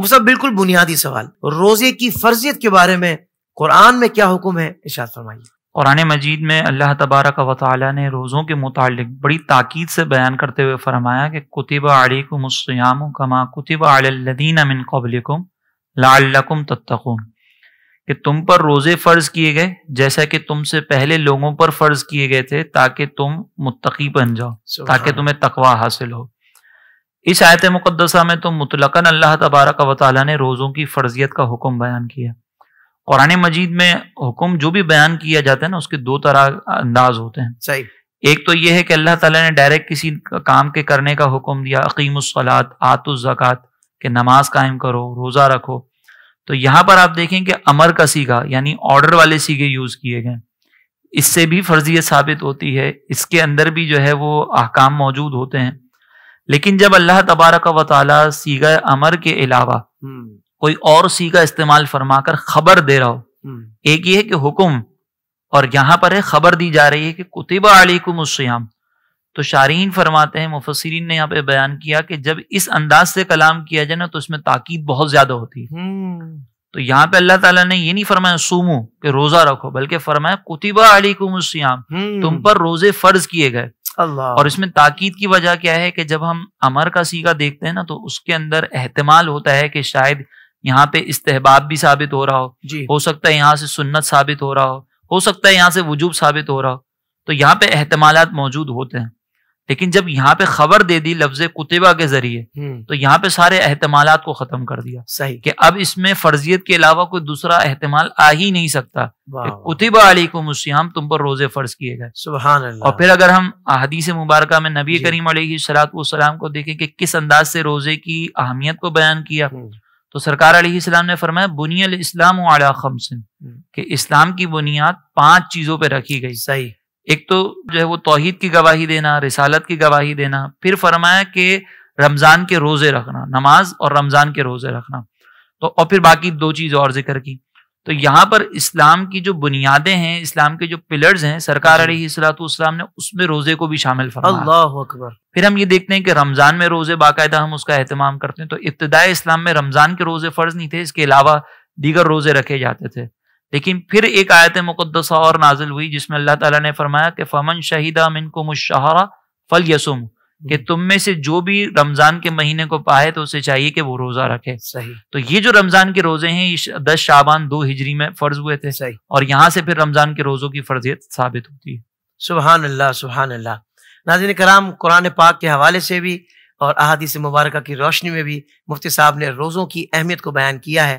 मुसा बिल्कुल बुनियादी सवाल रोजे की फर्जियत के बारे में कुरान में क्या हुक्म है इशाद फरमाइए कुरान मजीद में अल्लाह तबारक वाली ने रोज़ों के मुतालिक बड़ी ताक़ीद से बयान करते हुए फरमाया कि कुतब आलिकुमसयाम कमा कुतब आलदीन मिन कबलिकुम लाकुम तत्तकून कि तुम पर रोज़े फ़र्ज़ किए गए जैसा कि तुमसे पहले लोगों पर फ़र्ज़ किए गए थे ताकि तुम मुत्तकी बन जाओ ताकि तुम्हें तकवा हासिल हो इस आयत मुकदसा में तो मुतलकन अल्लाह तबारक व ताली ने रोज़ों की फ़र्जियत का हुक्म बयान किया कुरान मजीद में हुक्म जो भी बयान किया जाता है ना उसके दो तरह अंदाज होते हैं सही एक तो यह है कि अल्लाह ताला ने डायरेक्ट किसी काम के करने का हुक्म दिया अकीमसलात आतुज़क़ात के नमाज कायम करो रोज़ा रखो तो यहाँ पर आप देखें कि अमर का सीगा यानी ऑर्डर वाले सीगे यूज़ किए गए इससे भी फर्जियत साबित होती है इसके अंदर भी जो है वो अहकाम मौजूद होते हैं लेकिन जब अल्लाह तबारक व ताला सीगा अमर के अलावा हम्म। कोई और सीगा इस्तेमाल फरमा कर खबर दे रहा हो हम्म। एक ये है कि हुक्म और यहाँ पर है खबर दी जा रही है कि को अलीकुमश्याम तो शारीन फरमाते हैं मुफसरीन ने यहाँ पे बयान किया कि जब इस अंदाज से कलाम किया जाए ना तो उसमें ताकीद बहुत ज्यादा होती है हम्म। तो यहाँ पे अल्लाह ताला ने ये नहीं फरमाया सूमो कि रोजा रखो बल्कि फरमाया कुतिबा अलीकुम तुम पर रोजे फर्ज किए गए और इसमें ताकीद की वजह क्या है कि जब हम अमर का सीगा देखते हैं ना तो उसके अंदर एहतमाल होता है कि शायद यहाँ पे इस्तेहबाब भी साबित हो रहा हो हो सकता है यहाँ से सुन्नत साबित हो रहा हो हो सकता है यहाँ से वजूब साबित हो रहा हो तो यहाँ पे एहतमाल मौजूद होते हैं लेकिन जब यहाँ पे खबर दे दी लफ्ज कुतबा के जरिए हम्म। तो यहाँ पे सारे अहतमाल को खत्म कर दिया सही कि अब इसमें फर्जियत के अलावा कोई दूसरा अहतमाल आ ही नहीं सकता कुतबा अली को मुस्याम तुम पर रोजे फर्ज किए गए सुबह और फिर अगर हम अहदीस मुबारक में नबी करीम सलाम को देखें कि किस अंदाज से रोजे की अहमियत को बयान किया हम्म। तो सरकार सलाम ने फरमाया बुनियल इस्लाम खमसिन हम्म। इस्लाम की बुनियाद पांच चीजों पर रखी गई सही एक तो जो है वो तोहहीद की गवाही देना रिसालत की गवाही देना फिर फरमाया कि रमज़ान के रोज़े रखना नमाज और रमज़ान के रोज़े रखना तो और फिर बाकी दो चीज़ और जिक्र की तो यहाँ पर इस्लाम की जो बुनियादें हैं इस्लाम के जो पिलर्स हैं सरकार अलीसलाम ने उसमें रोज़े को भी शामिल अल्लाह अकबर फिर हम ये देखते हैं कि रमज़ान में रोज़े बाकायदा हम उसका अहतमाम करते हैं तो इब्तदा इस्लाम में रमज़ान के रोज़े फ़र्ज़ नहीं थे इसके अलावा दीगर रोज़े रखे जाते थे लेकिन फिर एक आयत मुकदसा और नाजिल हुई जिसमें अल्लाह ताला ने फरमाया कि फमन शहीदा मिन को मुशहरा फल यसुम कि हम्म। तुम में से जो भी रमजान के महीने को पाए तो उसे चाहिए कि वो रोजा रखे सही तो ये जो रमजान के रोजे हैं ये दस शाबान दो हिजरी में फर्ज हुए थे सही और यहाँ से फिर रमजान के रोजों की फर्जियत साबित होती है सुबहान अल्लाह सुबहान अल्लाह नाजिन कराम कुरान पाक के हवाले से भी और अहादीस मुबारक की रोशनी में भी मुफ्ती साहब ने रोज़ों की अहमियत को बयान किया है